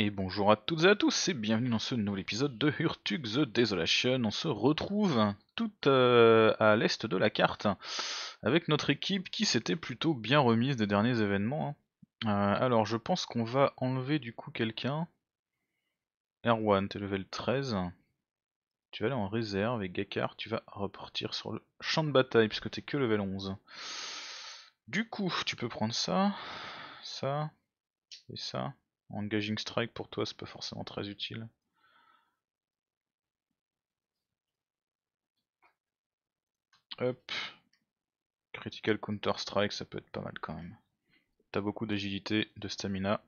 et bonjour à toutes et à tous et bienvenue dans ce nouvel épisode de Hurtug The Desolation. On se retrouve tout euh, à l'est de la carte avec notre équipe qui s'était plutôt bien remise des derniers événements. Hein. Euh, alors je pense qu'on va enlever du coup quelqu'un. Erwan, t'es level 13. Tu vas aller en réserve et Gakar, tu vas repartir sur le champ de bataille puisque t'es que level 11. Du coup, tu peux prendre ça, ça et ça. Engaging Strike pour toi c'est pas forcément très utile. Hop. Critical Counter Strike ça peut être pas mal quand même. T'as beaucoup d'agilité, de stamina.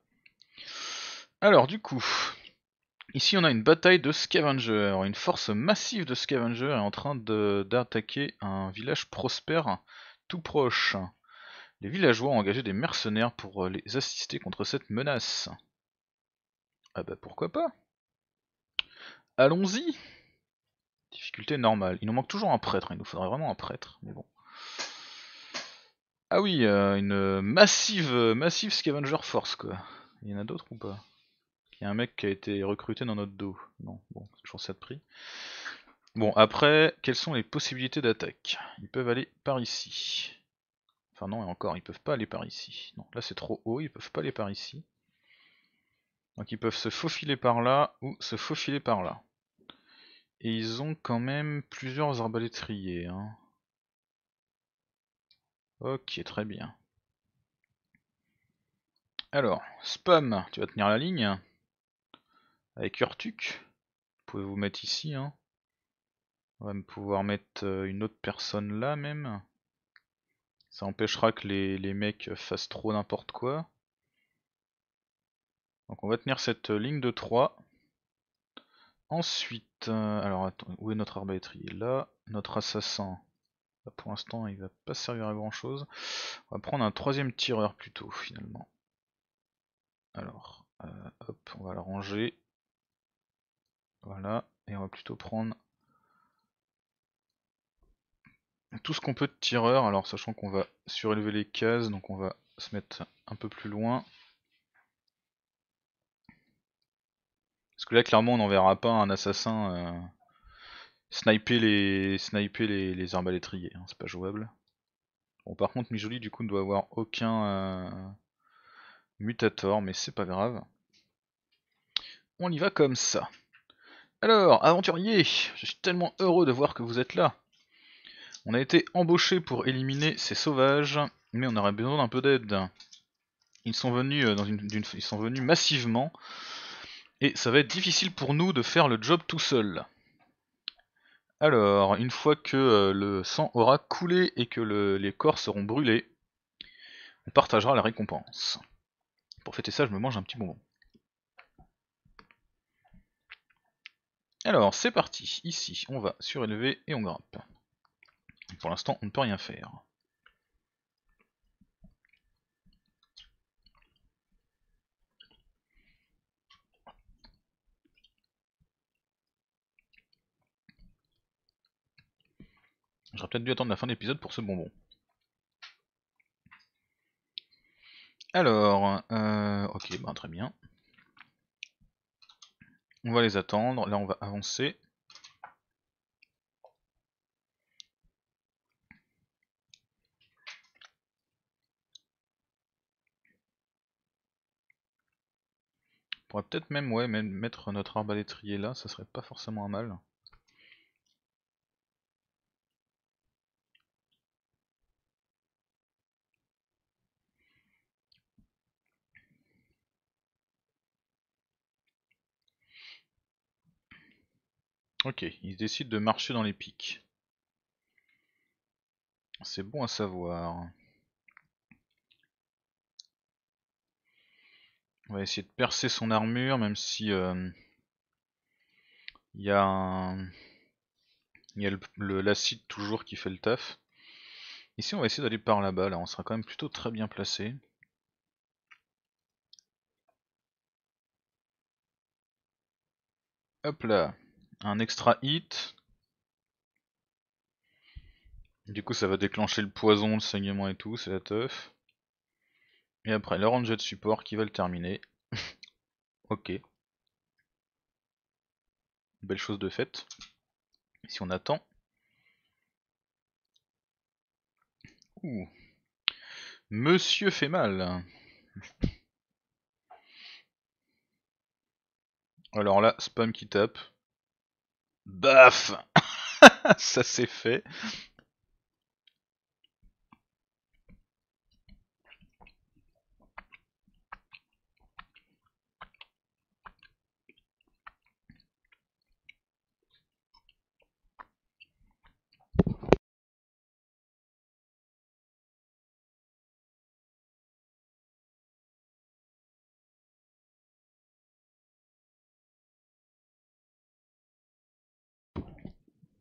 Alors du coup, Ici, on a une bataille de scavengers. Une force massive de scavengers est en train d'attaquer un village prospère tout proche. Les villageois ont engagé des mercenaires pour euh, les assister contre cette menace. Ah bah pourquoi pas Allons-y Difficulté normale. Il nous manque toujours un prêtre, il nous faudrait vraiment un prêtre, mais bon. Ah oui, euh, une massive, massive scavenger force quoi. Il y en a d'autres ou pas Il y a un mec qui a été recruté dans notre dos. Non, bon, c'est toujours ça de prix. Bon, après, quelles sont les possibilités d'attaque Ils peuvent aller par ici. Enfin non, et encore, ils peuvent pas aller par ici. Non, là c'est trop haut, ils peuvent pas aller par ici. Donc ils peuvent se faufiler par là ou se faufiler par là. Et ils ont quand même plusieurs arbalétriers. Hein. Ok, très bien. Alors, spam, tu vas tenir la ligne. Avec Urtuk, vous pouvez vous mettre ici. Hein. On va pouvoir mettre euh, une autre personne là même. Ça empêchera que les mecs fassent trop n'importe quoi. Donc on va tenir cette euh, ligne de 3. Ensuite, euh, alors attends, où est notre arbalétrier Là, notre assassin, pour l'instant il va pas servir à grand chose. On va prendre un troisième tireur plutôt finalement. Alors, euh, hop, on va le ranger. Voilà, et on va plutôt prendre tout ce qu'on peut de tireur. Alors sachant qu'on va surélever les cases, donc on va se mettre un peu plus loin. Parce que là, clairement, on n'enverra pas un assassin euh, sniper les, sniper les, les arbalétriers, hein, c'est pas jouable. Bon, par contre, Mijoli, du coup, ne doit avoir aucun euh, mutator, mais c'est pas grave. On y va comme ça. Alors, aventurier, je suis tellement heureux de voir que vous êtes là. On a été embauché pour éliminer ces sauvages, mais on aurait besoin d'un peu d'aide. Ils sont venus, euh, dans une, ils sont venus massivement et ça va être difficile pour nous de faire le job tout seul. Alors, une fois que euh, le sang aura coulé et que les corps seront brûlés, on partagera la récompense. Pour fêter ça, je me mange un petit bonbon. Alors, c'est parti. Ici, on va surélever et on grimpe. Pour l'instant, on ne peut rien faire. J'aurais peut-être dû attendre la fin de l'épisode pour ce bonbon. Alors, euh, ok, ben, très bien. On va les attendre, là on va avancer. On pourrait peut-être même ouais, mettre notre arbalétrier là, ça serait pas forcément un mal. Ok, ils décide de marcher dans les pics. C'est bon à savoir. On va essayer de percer son armure, même si euh, il y a, y l'acide toujours qui fait le taf. Ici, on va essayer d'aller par là-bas. Là, on sera quand même plutôt très bien placé. Hop là, un extra hit. Du coup ça va déclencher le poison, le saignement et tout, c'est la teuf. Et après le ranger de support qui va le terminer. ok. Belle chose de faite. Si on attend. Ouh. Monsieur fait mal. Alors là, spam qui tape. Baf Ça c'est fait.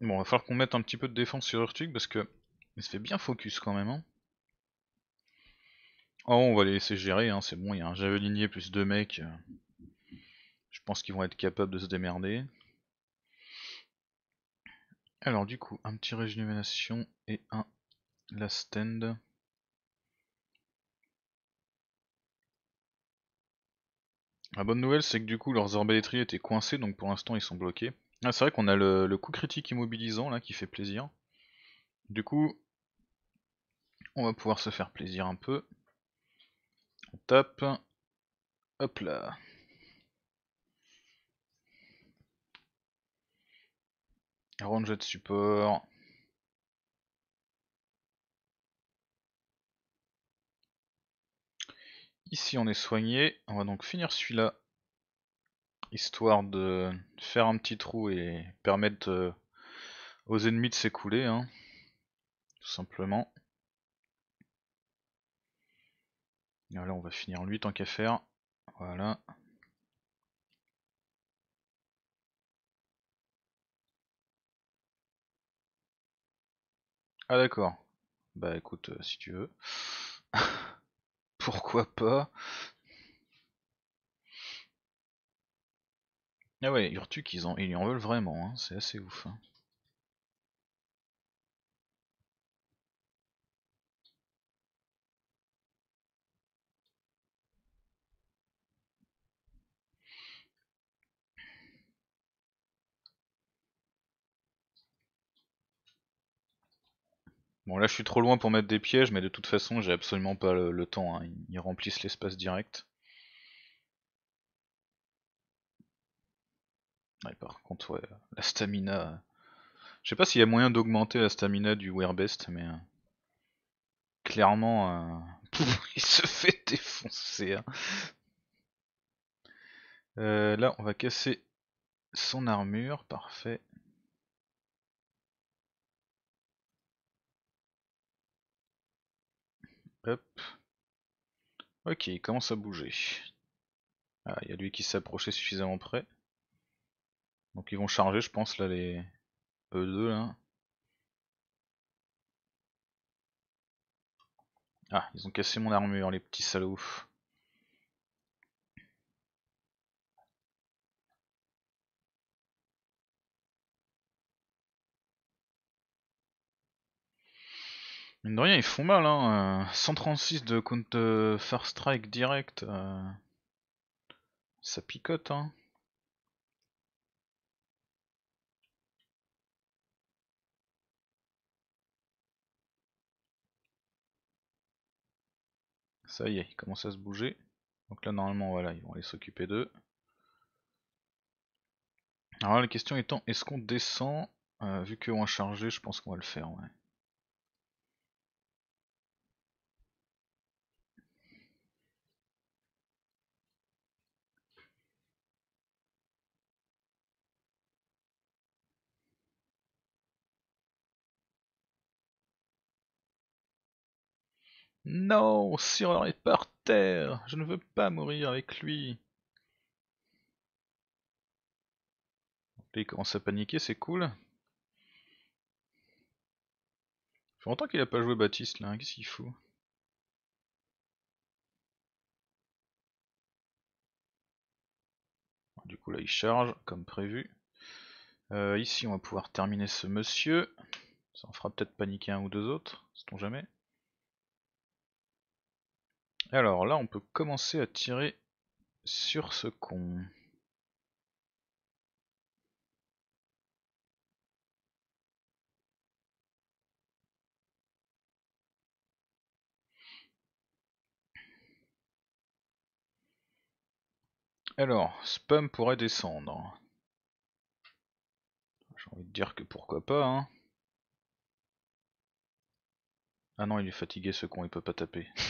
Bon, va falloir qu'on mette un petit peu de défense sur Urtug parce que il se fait bien focus quand même. Hein. Oh, on va les laisser gérer, hein, c'est bon, il y a un javelinier plus deux mecs. Euh. Je pense qu'ils vont être capables de se démerder. Alors du coup, un petit régénération et un last stand. La bonne nouvelle, c'est que du coup, leurs arbalétriers étaient coincés, donc pour l'instant, ils sont bloqués. Ah, c'est vrai qu'on a le, coup critique immobilisant là qui fait plaisir. Du coup, on va pouvoir se faire plaisir un peu. On tape. Hop là. Ranger de support. Ici on est soigné. On va donc finir celui-là histoire de faire un petit trou et permettre euh, aux ennemis de s'écouler, hein, tout simplement. Là on va finir lui tant qu'à faire. Voilà. Ah d'accord. Bah écoute, euh, si tu veux. Pourquoi pas Ah ouais, Urtuk, ils, en, ils en veulent vraiment, hein, c'est assez ouf. Hein. Bon là je suis trop loin pour mettre des pièges mais de toute façon j'ai absolument pas le, temps, hein. ils remplissent l'espace direct. par contre, la stamina. Euh, je sais pas s'il y a moyen d'augmenter la stamina du Wearbest, mais. Euh, clairement, euh, il se fait défoncer. Hein. là, on va casser son armure, parfait. Hop. Ok, il commence à bouger. Ah, il y a lui qui s'approchait suffisamment près. Donc ils vont charger, je pense, là, les E2, là. Ah, ils ont cassé mon armure, les petits salauds. Mine de rien, ils font mal, hein. 136 euh. de compte First Strike direct. Euh. ça picote, hein. Ça y est, ils commencent à se bouger. Donc là, normalement, voilà, ils vont aller s'occuper d'eux. Alors la question étant, est-ce qu'on descend euh, Vu qu'on a chargé, je pense qu'on va le faire, ouais. Non, sur est par terre, je ne veux pas mourir avec lui. Là, il commence à paniquer, c'est cool. Il fait longtemps qu'il a pas joué Baptiste là, hein, qu'est-ce qu'il fout Du coup là il charge comme prévu. Euh, ici on va pouvoir terminer ce monsieur. Ça en fera peut-être paniquer un ou deux autres, sait-on jamais. Alors là, on peut commencer à tirer sur ce con. Alors, spam pourrait descendre. J'ai envie de dire que pourquoi pas. Hein. Ah non, il est fatigué ce con, il peut pas taper.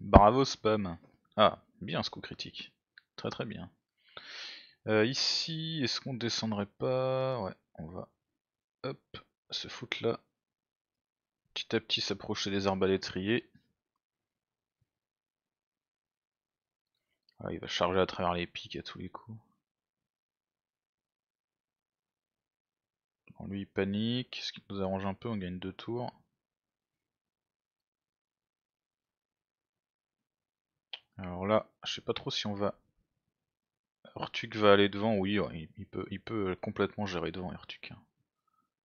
Bravo Spam. Ah, bien ce coup critique. Très très bien. Euh, ici, est-ce qu'on descendrait pas Ouais, on va hop, se foutre là. Petit à petit s'approcher des arbalétriers. Ah, il va charger à travers les pics à tous les coups. lui il panique, ce qui nous arrange un peu, on gagne deux tours. Alors là, je sais pas trop si on va... Ertuk va aller devant, oui, hein, il, peut, peut complètement gérer devant Ertuk. Hein.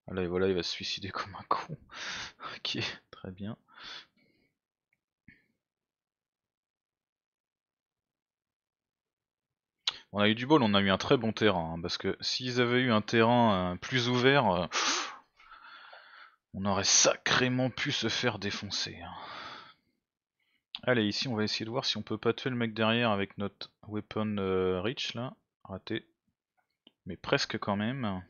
Ah, là, voilà, il va se suicider comme un con. ok, très bien. On a eu du bol, on a eu un très bon terrain, hein, parce que s'ils avaient eu un terrain euh, plus ouvert, euh, on aurait sacrément pu se faire défoncer. Allez, ici on va essayer de voir si on peut pas tuer le mec derrière avec notre weapon euh, reach là. Raté. Mais presque quand même.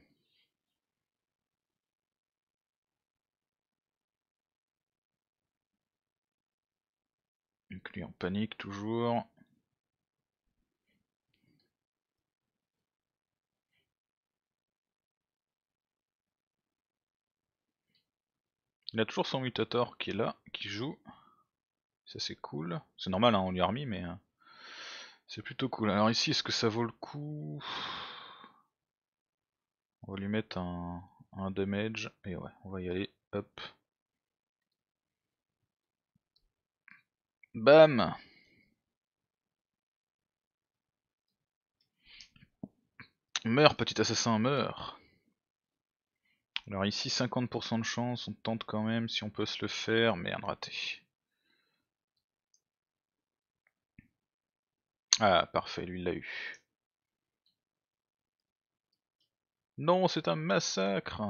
Donc lui en panique toujours. Il a toujours son mutator qui est là, qui joue. Ça c'est cool. C'est normal, hein, on lui a remis, mais euh, c'est plutôt cool. Alors ici, est-ce que ça vaut le coup On va lui mettre un, un damage. Et ouais, on va y aller. Hop. Bam meurt petit assassin, meurt Alors ici, 50% de chance, on tente quand même, si on peut se le faire. Merde, raté. Ah, parfait, lui, il l'a eu. Non, c'est un massacre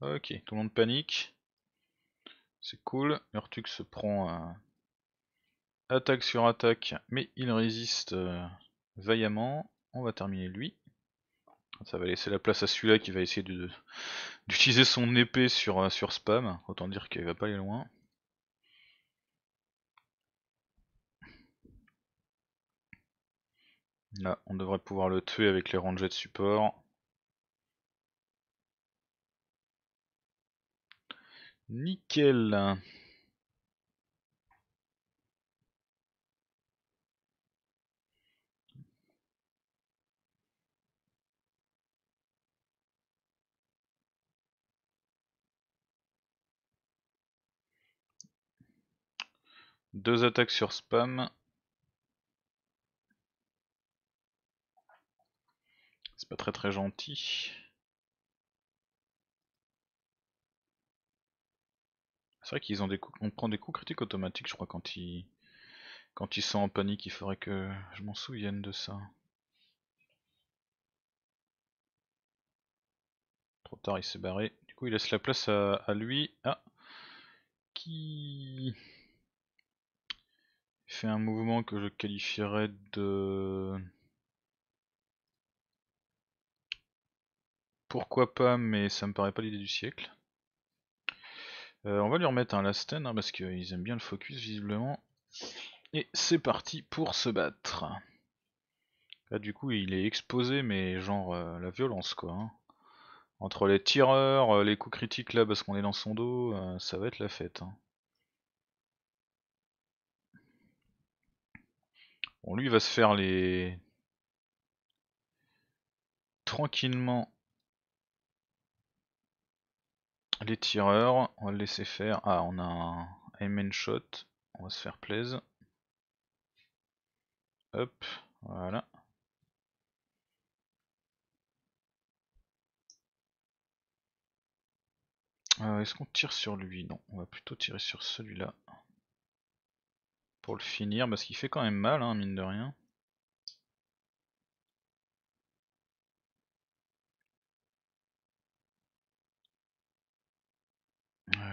Ok, tout le monde panique. C'est cool. Murtuk se prend attaque sur attaque, mais il résiste euh, vaillamment. On va terminer lui. Ça va laisser la place à celui-là qui va essayer d'utiliser son épée sur, euh, sur spam. Autant dire qu'il va pas aller loin. Là, on devrait pouvoir le tuer avec les rangées de support. Nickel Deux attaques sur spam. C'est pas très très gentil. C'est vrai qu'ils ont des coups, on prend des coups critiques automatiques, je crois, quand ils, quand ils sont en panique. Il faudrait que je m'en souvienne de ça. Trop tard, il s'est barré. Du coup, il laisse la place à, à lui. Ah Qui fait un mouvement que je qualifierais de Pourquoi pas, mais ça me paraît pas l'idée du siècle. Euh, on va lui remettre un Lasten, hein, parce qu'ils aiment bien le focus visiblement. Et c'est parti pour se battre. Là du coup il est exposé, mais genre euh, la violence quoi. Hein. Entre les tireurs, euh, les coups critiques là parce qu'on est dans son dos, ça va être la fête. Hein. Bon lui il va se faire les... Tranquillement Les tireurs, on va le laisser faire. Ah, on a un aim and shot. On va se faire plaise. Hop, voilà. Euh, est-ce qu'on tire sur lui Non, on va plutôt tirer sur celui-là. Pour le finir, parce qu'il fait quand même mal, hein, mine de rien.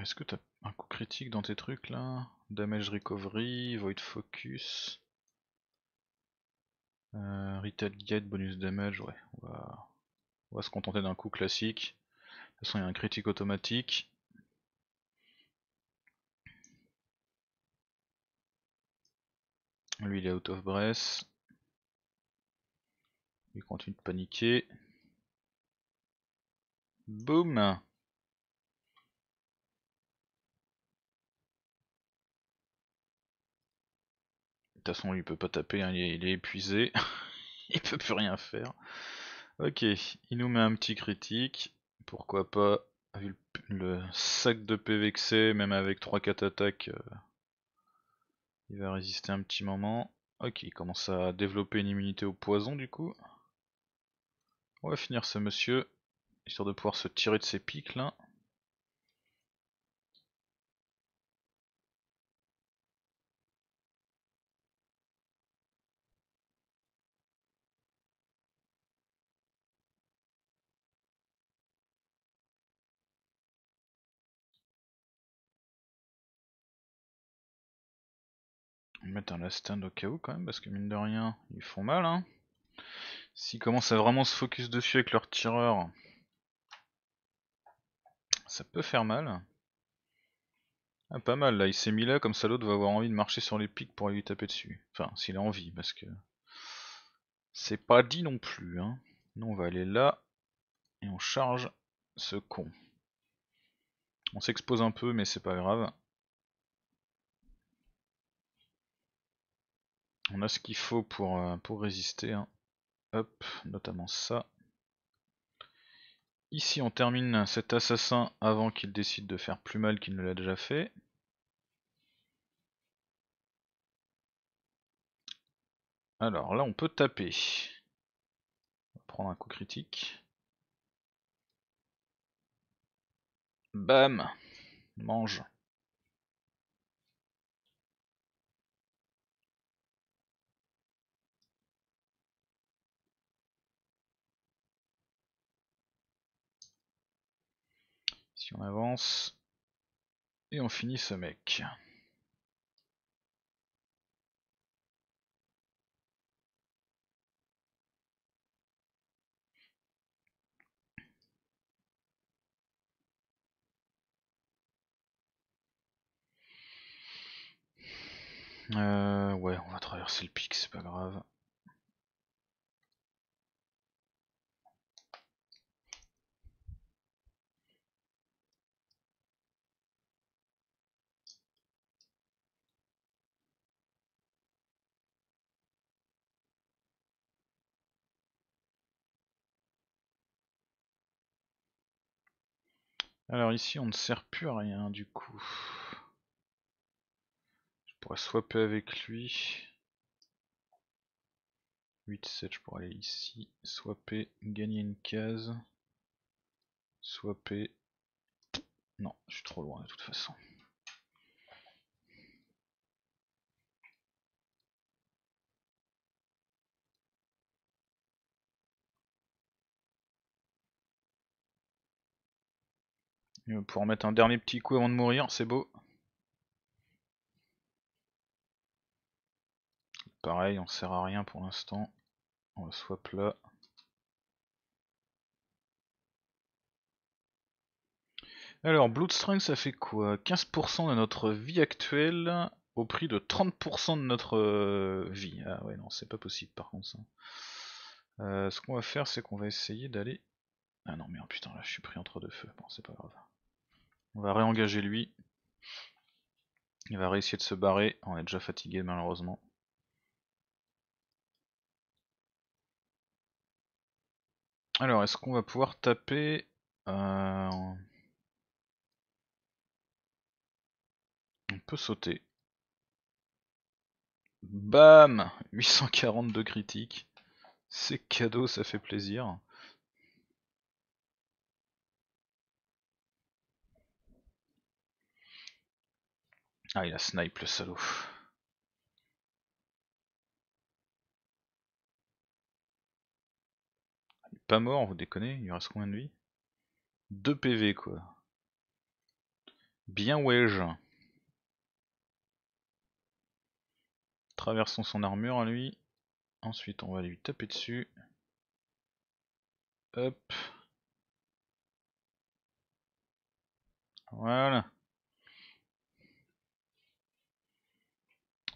Est-ce que t'as un coup critique dans tes trucs là Damage recovery, void focus. Euh, get bonus damage, ouais. On va, on va se contenter d'un coup classique. De toute façon, il y a un critique automatique. Lui, il est out of breath. Il continue de paniquer. Boum De toute façon, il peut pas taper, hein, il, est, épuisé. il peut plus rien faire. Ok, il nous met un petit critique. Pourquoi pas, vu le, sac de PVX, même avec 3-4 attaques, euh, il va résister un petit moment. Ok, il commence à développer une immunité au poison du coup. On va finir ce monsieur, histoire de pouvoir se tirer de ses pics là. On mettre un last stand au cas où quand même, parce que mine de rien, ils font mal. Hein. S'ils commencent à vraiment se focus dessus avec leur tireur, ça peut faire mal. Ah, pas mal là, il s'est mis là, comme ça l'autre va avoir envie de marcher sur les pics pour aller lui taper dessus. Enfin, s'il a envie, parce que c'est pas dit non plus. Hein. Nous on va aller là, et on charge ce con. On s'expose un peu, mais c'est pas grave. on a ce qu'il faut pour, euh, pour résister. Hein. Hop, notamment ça. Ici on termine cet assassin avant qu'il décide de faire plus mal qu'il ne l'a déjà fait. Alors là on peut taper. On va prendre un coup critique. Bam Mange Si on avance. Et on finit ce mec. Euh, ouais, on va traverser le pic, c'est pas grave. Alors ici on ne sert plus à rien du coup. Je pourrais swapper avec lui. 8, 7, je pourrais aller ici, swapper, gagner une case, swapper. Non, je suis trop loin de toute façon. Il va pouvoir mettre un dernier petit coup avant de mourir, c'est beau. Pareil, on sert à rien pour l'instant. On le swap là. Alors, Bloodstring, ça fait quoi 15% de notre vie actuelle au prix de 30% de notre euh, vie. Ah ouais, non, c'est pas possible par contre ça. Euh, ce qu'on va faire, c'est qu'on va essayer d'aller... Ah non, oh putain, là, je suis pris entre deux feux. Bon, c'est pas grave. On va réengager lui. Il va réussir de se barrer. On est déjà fatigué malheureusement. Alors, est-ce qu'on va pouvoir taper euh, On peut sauter. Bam 842 critiques, C'est cadeau, ça fait plaisir. Ah, il a snipe le salaud. Il est pas mort, vous déconnez Il reste combien de vie 2 PV quoi. Bien wedge. Traversons son armure à lui. Ensuite on va lui taper dessus. Hop. Voilà.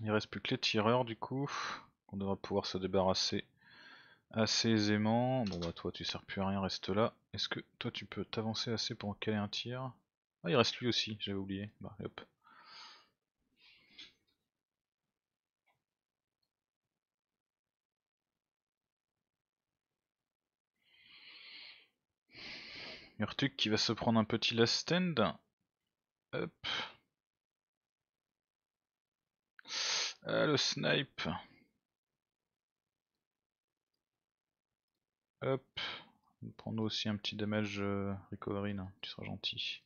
Il reste plus que les tireurs du coup. On devrait pouvoir se débarrasser assez aisément. Bon bah toi tu sers plus à rien, reste là. Est-ce que toi tu peux t'avancer assez pour en caler un tir Ah il reste lui aussi, j'avais oublié. Bah hop. Urtuk qui va se prendre un petit last stand. Hop. Ah, le snipe. Hop. Prends-nous aussi un petit damage euh, recovery, hein. tu seras gentil.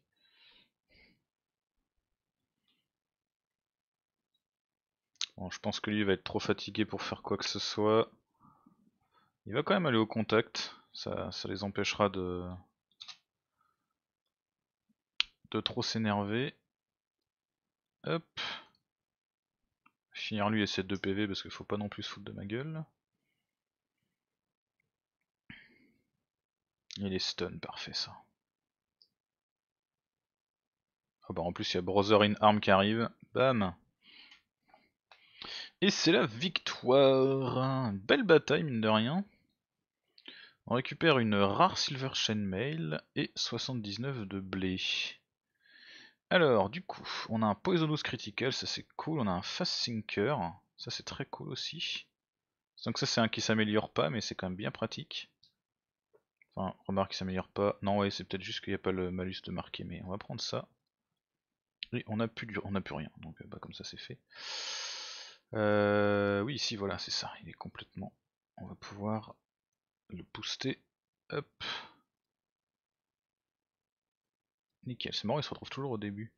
Bon, je pense que lui il va être trop fatigué pour faire quoi que ce soit. Il va quand même aller au contact, ça, ça les empêchera de, de trop s'énerver. Hop finir lui et ses 2 PV parce qu'il faut pas non plus se foutre de ma gueule. Il est stun, parfait ça. Ah bah, en plus il y a Brother in Arm qui arrive. Bam Et c'est la victoire Belle bataille mine de rien. On récupère une rare Silver Chain Mail et 79 de blé. Alors, du coup, on a un Poisonous Critical, ça c'est cool. On a un Fast Sinker, ça c'est très cool aussi. Donc ça c'est un qui s'améliore pas, mais c'est quand même bien pratique. Enfin, remarque, il s'améliore pas. Non, ouais, c'est peut-être juste qu'il n'y a pas le malus de marquer, mais on va prendre ça. Oui, on n'a plus, on plus rien, donc euh, bah, comme ça c'est fait. Euh, oui, ici, voilà, c'est ça. Il est complètement... On va pouvoir le booster. Hop. Nickel, c'est marrant, il se retrouve toujours au début.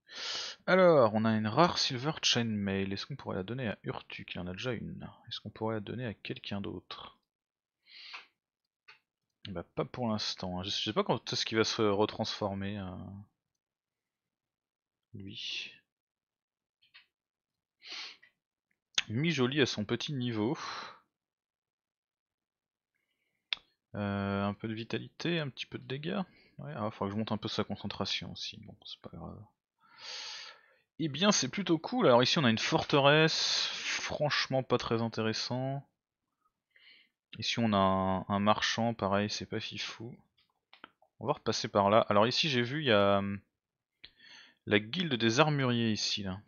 Alors, on a une rare Silver Chainmail. Est-ce qu'on pourrait la donner à Urtu, qui en a déjà une Est-ce qu'on pourrait la donner à quelqu'un d'autre Bah, pas pour l'instant. Hein. Je sais pas quand est-ce qu'il va se retransformer. Hein. Lui. Mi-joli à son petit niveau. Euh, un peu de vitalité, un petit peu de dégâts. Ouais, il ah, faudra que je monte un peu sa concentration aussi. Bon, c'est pas grave. Eh bien, c'est plutôt cool. Alors ici, on a une forteresse. Franchement, pas très intéressant. Ici, on a un, marchand. Pareil, c'est pas fifou. On va repasser par là. Alors ici, j'ai vu, il y a hum, la guilde des armuriers ici. Là.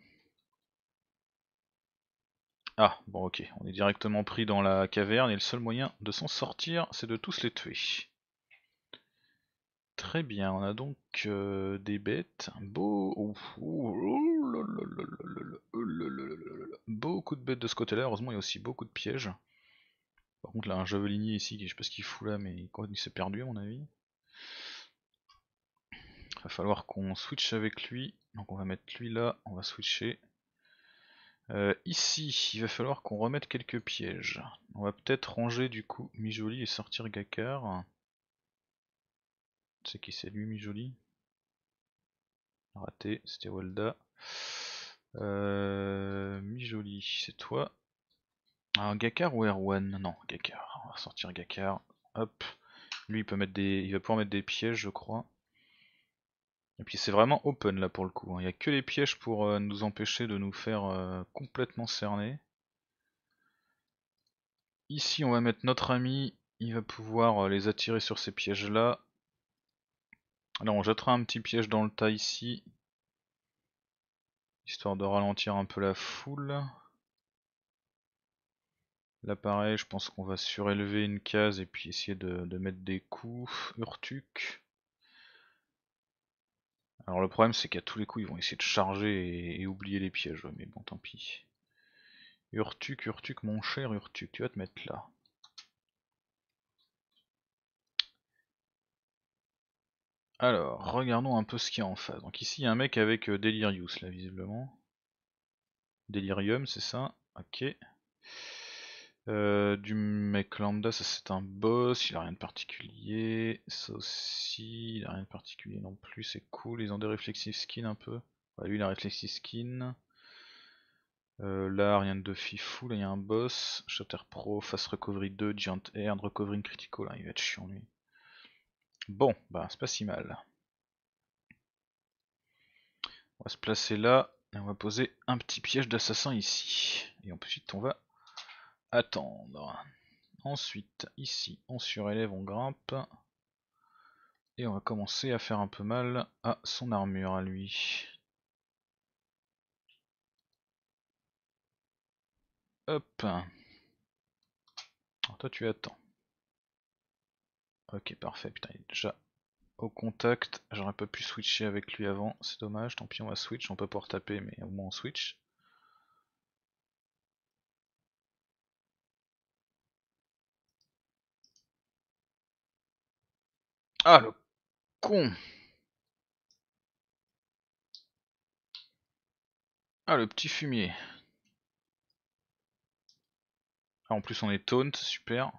Ah, bon ok, on est directement pris dans la caverne et le seul moyen de s'en sortir, c'est de tous les tuer. Très bien, on a donc des bêtes, beaucoup de bêtes de ce côté-là, heureusement il y a aussi beaucoup de pièges. Par contre là, un javelinier ici, je sais pas ce qu'il fout là, mais il s'est perdu à mon avis. Il va falloir qu'on switch avec lui, donc on va mettre lui là, on va switcher. ici, il va falloir qu'on remette quelques pièges. On va peut-être ranger du coup Mijoli et sortir Gakar. C'est qui c'est lui, Mijoli Raté, c'était Walda. Euh, Mijoli, c'est toi. Alors Gakar ou Erwan Non, Gakar. On va sortir Gakar. Hop. Lui, il peut mettre des, il va pouvoir mettre des pièges, je crois. Et puis c'est vraiment open là pour le coup. Hein. Il n'y a que les pièges pour euh, nous empêcher de nous faire euh, complètement cerner. Ici, on va mettre notre ami. Il va pouvoir les attirer sur ces pièges là. Alors on jettera un petit piège dans le tas ici, histoire de ralentir un peu la foule. Là pareil, je pense qu'on va surélever une case et puis essayer de, mettre des coups. Urtuk. Alors le problème c'est qu'à tous les coups ils vont essayer de charger et, oublier les pièges, mais bon tant pis. Urtuk, Urtuk, mon cher Urtuk, tu vas te mettre là. Alors, regardons un peu ce qu'il y a en face. Donc ici, il y a un mec avec euh, Delirious, là, visiblement. Delirium, c'est ça Ok. Euh, du mec lambda, ça c'est un boss, il a rien de particulier. Ça aussi, il a rien de particulier non plus, c'est cool. Ils ont des réflexive skins un peu. Bah lui, il a réflexive skin. Euh, là, rien de fifou. Là, il y a un boss. Shutter Pro, Fast Recovery 2, Giant Air, Recovering Critical. Là hein, il va être chiant lui. Bon, bah c'est pas si mal. On va se placer là, et on va poser un petit piège d'assassin ici. Et ensuite on va attendre. Ensuite, ici, on surélève, on grimpe. Et on va commencer à faire un peu mal à son armure à lui. Hop. Alors toi tu attends. Ok, parfait. Putain, il est déjà au contact. J'aurais pas pu switcher avec lui avant. C'est dommage. Tant pis, on va switch. On peut pas taper, mais au moins on switch. Ah, le con Ah, le petit fumier. Ah, en plus, on est taunt, super.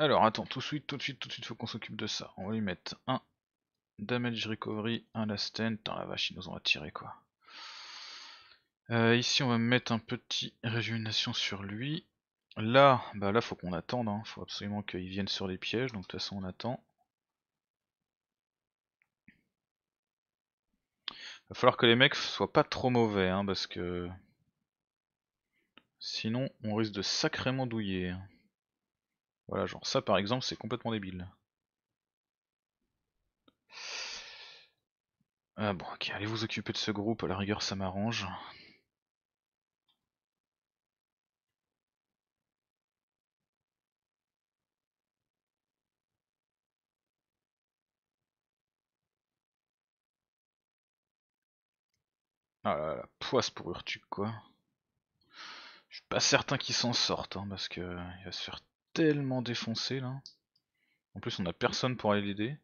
Alors, attends, tout de suite, tout de suite, tout de suite, faut qu'on s'occupe de ça. On va lui mettre un damage recovery, un last stand la vache, ils nous ont attiré quoi. Euh, ici, on va mettre un petit régénération sur lui. Là, bah là, faut qu'on attende. Hein. Faut absolument qu'il vienne sur les pièges. Donc, de toute façon, on attend. Va falloir que les mecs soient pas trop mauvais, hein, parce que sinon, on risque de sacrément douiller. Voilà, genre ça par exemple, c'est complètement débile. Ah bon, ok, allez vous occuper de ce groupe, à la rigueur ça m'arrange. Ah là, la poisse pour Urtuc quoi. Je suis pas certain qu'ils s'en sortent, hein, parce que il va se faire tellement défoncé là. En plus, on a personne pour aller l'aider.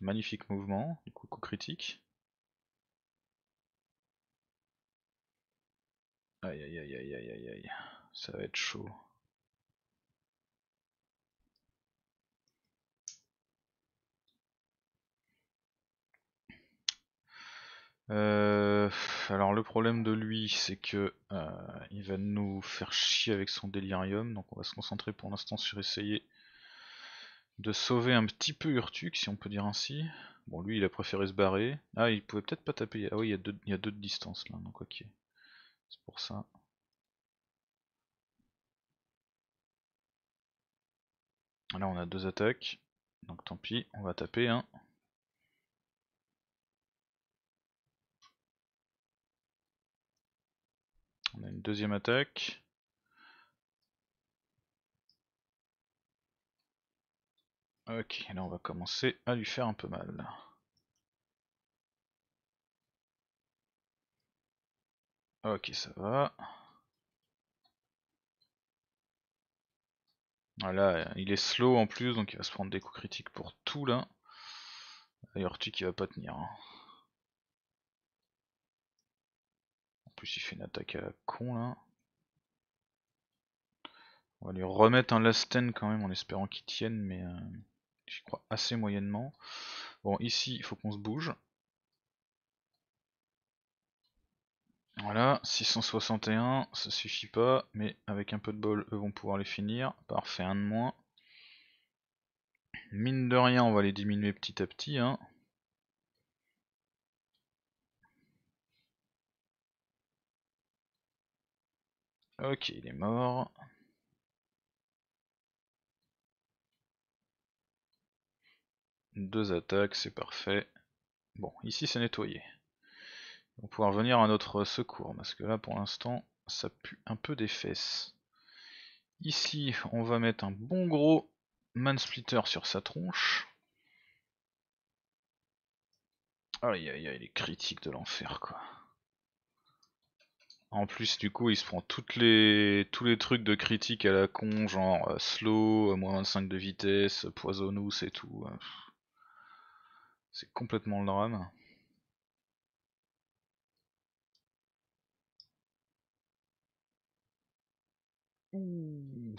Magnifique mouvement, coup critique. Aïe aïe aïe aïe aïe aïe aïe, ça va être chaud. Euh alors le problème de lui, c'est que euh, il va nous faire chier avec son délirium, donc on va se concentrer pour l'instant sur essayer de sauver un petit peu Urtuk, si on peut dire ainsi. Bon, lui, il a préféré se barrer. Ah, il pouvait peut-être pas taper. Ah oui, il y, a deux, de distance là, donc ok. C'est pour ça. Là, on a deux attaques. Donc tant pis, on va taper. un hein. On a une deuxième attaque. Ok, là on va commencer à lui faire un peu mal. Ok, ça va. Voilà, il est slow en plus, donc il va se prendre des coups critiques pour tout là. D'ailleurs, tu qui va pas tenir. Hein. plus il fait une attaque à euh, la con là. On va lui remettre un last ten quand même en espérant qu'il tienne, mais euh, j'y crois assez moyennement. Bon, ici, il faut qu'on se bouge. Voilà, 661, ça suffit pas, mais avec un peu de bol, eux vont pouvoir les finir. Parfait, un de moins. Mine de rien, on va les diminuer petit à petit. Hein. Ok, il est mort. Deux attaques, c'est parfait. Bon, ici c'est nettoyé. On va pouvoir venir à notre secours, parce que là pour l'instant, ça pue un peu des fesses. Ici, on va mettre un bon gros man splitter sur sa tronche. Aïe aïe aïe, est critique de l'enfer quoi. En plus, du coup, il se prend les, tous les trucs de critique à la con, genre euh, slow, euh, moins 25 de vitesse, euh, poisonous et tout. C'est complètement le drame. Hmm.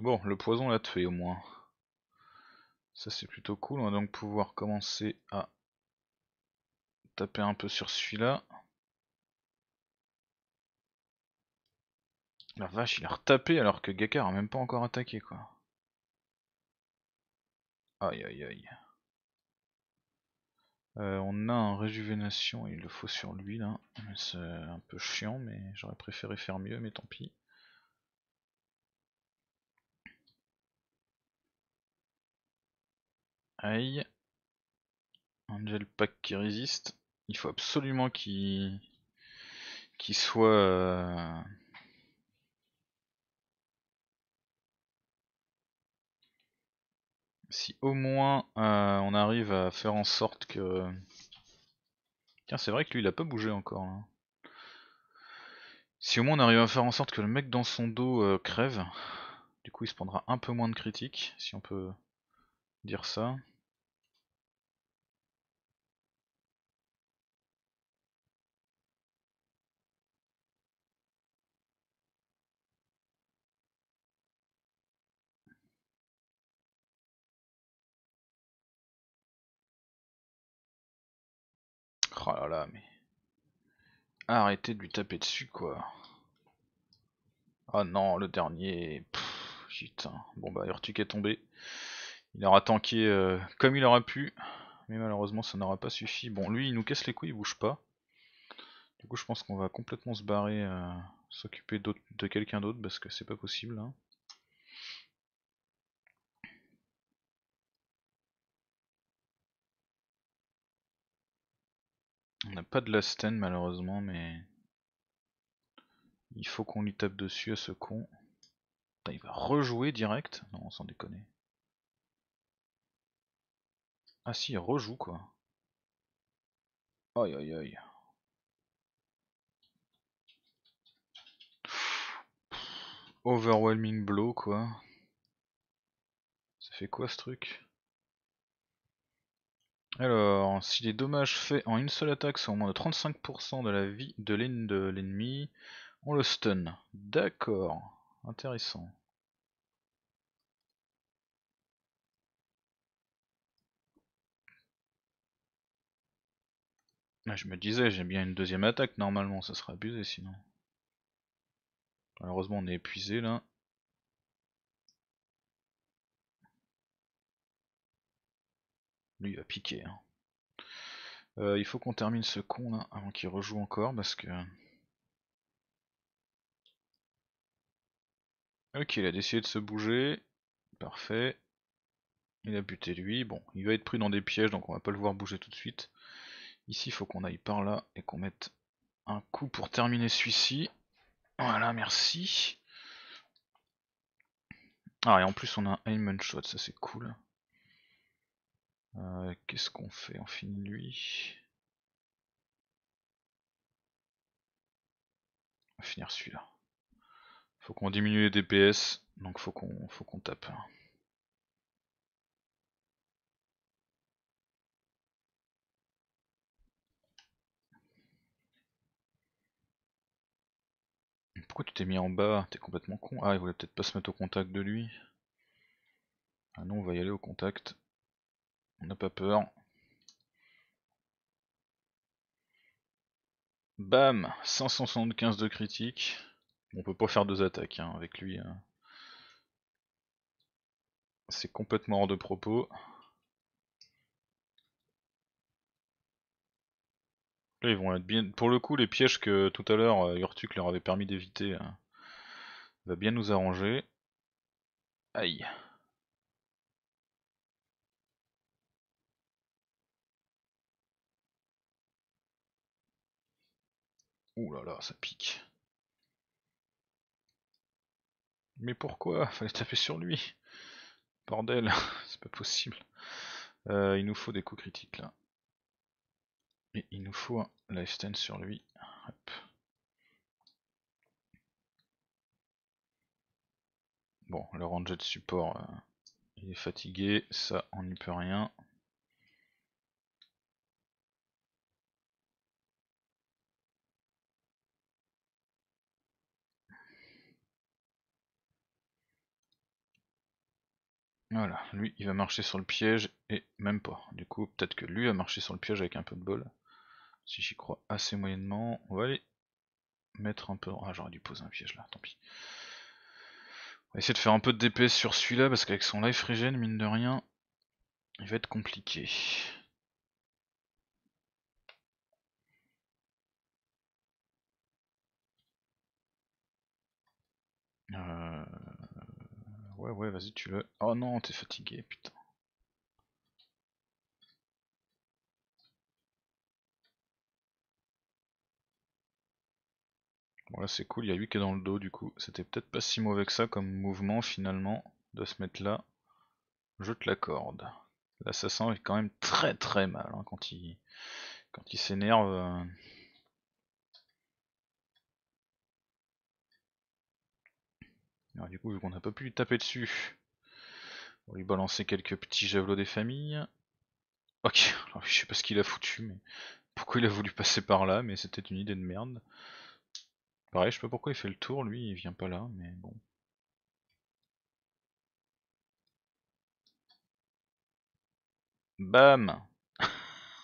Bon, le poison l'a tué au moins. Ça c'est plutôt cool, on hein, va donc pouvoir commencer à taper un peu sur celui-là. La vache, il a retapé alors que Gakar a même pas encore attaqué quoi. Aïe aïe aïe. Euh, on a un réjuvénation, il le faut sur lui là. C'est un peu chiant, mais j'aurais préféré faire mieux, mais tant pis. Aïe. Angel Pack qui résiste il faut absolument qu'il soit euh, si au moins euh, on arrive à faire en sorte que tiens c'est vrai que lui il a pas bougé encore si au moins on arrive à faire en sorte que le mec dans son dos euh, crève du coup il se prendra un peu moins de critiques si on peut dire ça Oh là là, mais... Arrêtez de lui taper dessus, quoi. Ah oh non, le dernier... putain. Hein. Bon bah, Urtuk est tombé. Il aura tanké euh, comme il aura pu. Mais malheureusement, ça n'aura pas suffi. Bon, lui, il nous casse les couilles, il bouge pas. Du coup, je pense qu'on va complètement se barrer, euh, s'occuper de quelqu'un d'autre, parce que c'est pas possible. Hein. On n'a pas de end malheureusement, mais... Il faut qu'on lui tape dessus à ce con. il va rejouer direct Non, on s'en déconne. Ah si, il rejoue quoi. Aïe aïe aïe. Overwhelming blow quoi. Ça fait quoi ce truc alors, si les dommages faits en une seule attaque sont au moins de 35% de la vie de l'ennemi, on le stun. D'accord, intéressant. Ah, je me disais, j'ai bien une deuxième attaque normalement, ça serait abusé sinon. Malheureusement on est épuisé là. Lui, il va piquer. Hein. Euh, il faut qu'on termine ce con là avant qu'il rejoue encore parce que. Ok, il a décidé de se bouger. Parfait. Il a buté lui. Bon, il va être pris dans des pièges donc on va pas le voir bouger tout de suite. Ici, il faut qu'on aille par là et qu'on mette un coup pour terminer celui-ci. Voilà, merci. Ah, et en plus, on a un aim shot, ça c'est cool. Euh, qu'est-ce qu'on fait On finit lui. On va finir celui-là. Faut qu'on diminue les DPS, donc faut qu'on faut qu'on tape. Pourquoi tu t'es mis en bas T'es complètement con. Ah, il voulait peut-être pas se mettre au contact de lui. Ah non, on va y aller au contact. On n'a pas peur. Bam 575 de critique. On peut pas faire deux attaques hein, avec lui. Hein. C'est complètement hors de propos. Là, ils vont être bien. Pour le coup, les pièges que tout à l'heure euh, Urtuk leur avait permis d'éviter hein, va bien nous arranger. Aïe. Ouh là là, ça pique. Mais pourquoi Fallait taper sur lui. Bordel, c'est pas possible. Euh, il nous faut des coups critiques là. Et il nous faut un lifestyle sur lui. Bon, le ranger de support, euh, il est fatigué, ça on n'y peut rien. Voilà, lui il va marcher sur le piège et même pas. Du coup, peut-être que lui a marché sur le piège avec un peu de bol. Si j'y crois assez moyennement, on va aller mettre un peu. Ah, j'aurais dû poser un piège là, tant pis. On va essayer de faire un peu de DPS sur celui-là parce qu'avec son life regen, mine de rien, il va être compliqué. Euh, Ouais, ouais, vas-y, tu le. Oh non, t'es fatigué, putain. Bon là c'est cool, il y a lui qui est dans le dos du coup. C'était peut-être pas si mauvais que ça comme mouvement finalement de se mettre là. Je te corde. L'assassin est quand même très très mal hein, quand il quand il s'énerve. Euh, du coup, vu qu'on n'a pas pu lui taper dessus, on lui balancer quelques petits javelots des familles. Ok, alors je sais pas ce qu'il a foutu, mais pourquoi il a voulu passer par là, mais c'était une idée de merde. Pareil, je sais pas pourquoi il fait le tour, lui il vient pas là, mais bon. Bam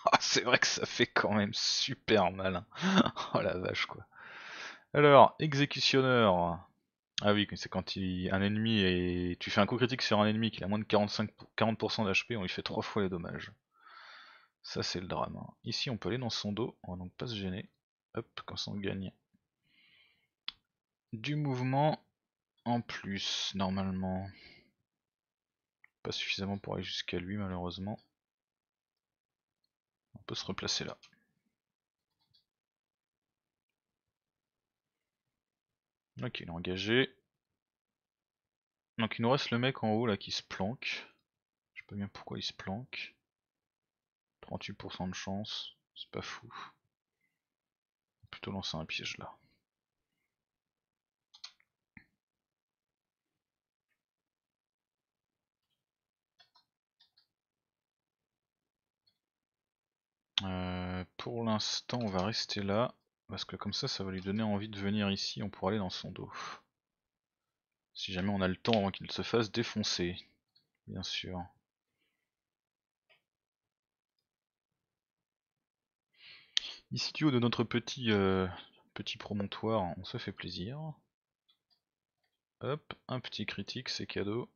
ah, C'est vrai que ça fait quand même super mal. oh la vache quoi. Alors, exécutionneur. Ah oui, c'est quand il... un ennemi et tu fais un coup critique sur un ennemi qui a moins de 45... 40% d'HP, on lui fait trois fois les dommages. Ça c'est le drame. Hein. Ici on peut aller dans son dos, on va donc pas se gêner. Hop, quand on gagne. Du mouvement en plus, normalement. Pas suffisamment pour aller jusqu'à lui malheureusement. On peut se replacer là. Ok, il est engagé. Donc il nous reste le mec en haut là qui se planque. Je sais pas bien pourquoi il se planque. 38% de chance, c'est pas fou. On plutôt lancer un piège là. Euh, pour l'instant on va rester là. Parce que comme ça, ça va lui donner envie de venir ici, on pourra aller dans son dos. Si jamais on a le temps avant qu'il se fasse défoncer, bien sûr. Ici haut de notre petit, euh, petit promontoire, on se fait plaisir. Hop, un petit critique, c'est cadeau.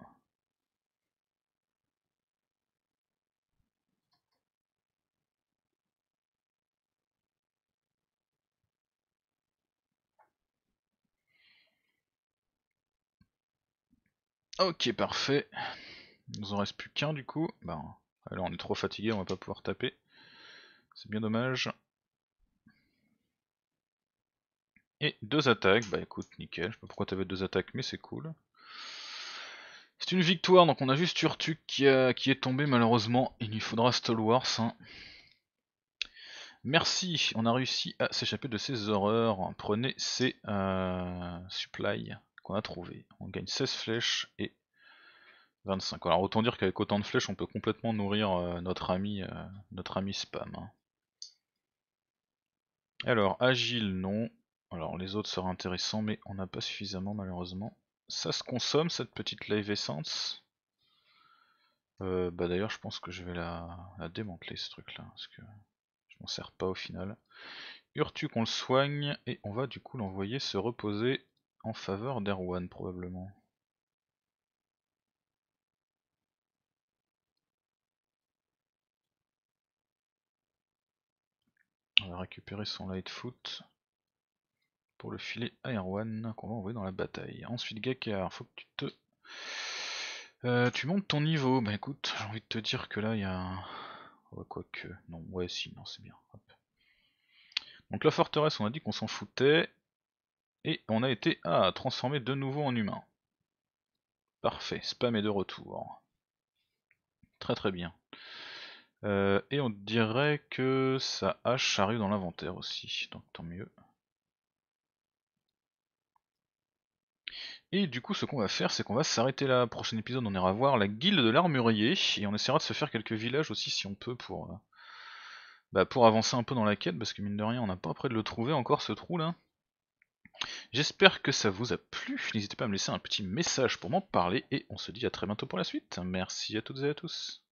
Ok, parfait. Il nous en reste plus qu'un du coup. ben, bah, alors on est trop fatigué, on va pas pouvoir taper. C'est bien dommage. Et deux attaques, bah écoute, nickel. Je sais pas pourquoi avais deux attaques, mais c'est cool. C'est une victoire, donc on a juste Urtuk qui, est tombé malheureusement. Il lui faudra Stallwars. Hein. Merci, on a réussi à s'échapper de ces horreurs. Prenez ces euh, supplies qu'on a trouvé. On gagne 16 flèches et 25. Alors autant dire qu'avec autant de flèches, on peut complètement nourrir euh, notre ami euh, notre ami spam. Hein. Alors, agile, non. Alors les autres seraient intéressants, mais on n'a pas suffisamment malheureusement. Ça se consomme, cette petite live essence. Euh, bah d'ailleurs je pense que je vais la, démanteler ce truc là, parce que je m'en sers pas au final. Urtu qu'on le soigne, et on va du coup l'envoyer se reposer en faveur d'Erwan probablement. On va récupérer son Lightfoot pour le filet à Erwan qu'on va envoyer dans la bataille. Ensuite Gakar, faut que tu te... Euh, tu montes ton niveau, bah écoute, j'ai envie de te dire que là il y a... quoi que... Non, ouais si, non c'est bien. Donc la forteresse, on a dit qu'on s'en foutait. Et on a été transformé de nouveau en humain. Parfait, spam est de retour. Très très bien. Euh, et on dirait que sa hache arrive dans l'inventaire aussi, donc tant mieux. Et du coup, ce qu'on va faire, c'est qu'on va s'arrêter là. Prochain épisode, on ira voir la guilde de l'armurier et on essaiera de se faire quelques villages aussi si on peut pour, euh, bah, pour avancer un peu dans la quête parce que mine de rien, on n'a pas près de le trouver encore ce trou là. J'espère que ça vous a plu, n'hésitez pas à me laisser un petit message pour m'en parler, et on se dit à très bientôt pour la suite. Merci à toutes et à tous.